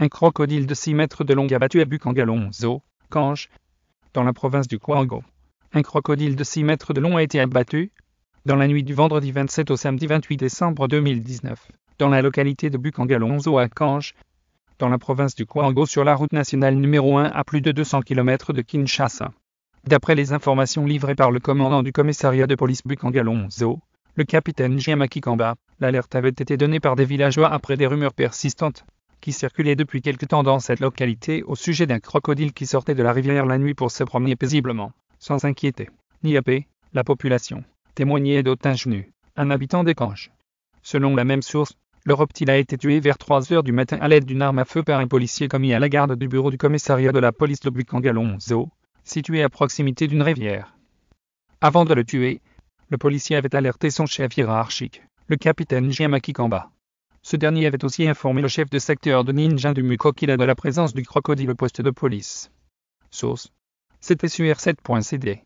un crocodile de 6 mètres de long abattu à Bukangalonzo, Kange, dans la province du Kwango. Un crocodile de 6 mètres de long a été abattu dans la nuit du vendredi 27 au samedi 28 décembre 2019, dans la localité de Bukangalonzo à Kange, dans la province du Kwango sur la route nationale numéro 1 à plus de 200 km de Kinshasa. D'après les informations livrées par le commandant du commissariat de police Bukangalonzo, le capitaine Jiamaki Kamba, l'alerte avait été donnée par des villageois après des rumeurs persistantes qui circulait depuis quelque temps dans cette localité au sujet d'un crocodile qui sortait de la rivière la nuit pour se promener paisiblement, sans inquiéter ni appeler, la population, témoignait d'Otinchenu, un habitant des Canches. Selon la même source, le reptile a été tué vers 3 heures du matin à l'aide d'une arme à feu par un policier commis à la garde du bureau du commissariat de la police de Bucangalonzo, situé à proximité d'une rivière. Avant de le tuer, le policier avait alerté son chef hiérarchique, le capitaine Jiamaki Kamba. Ce dernier avait aussi informé le chef de secteur de Ninjin du Mukokila de la présence du crocodile au poste de police. Source. C'était sur 7.cd.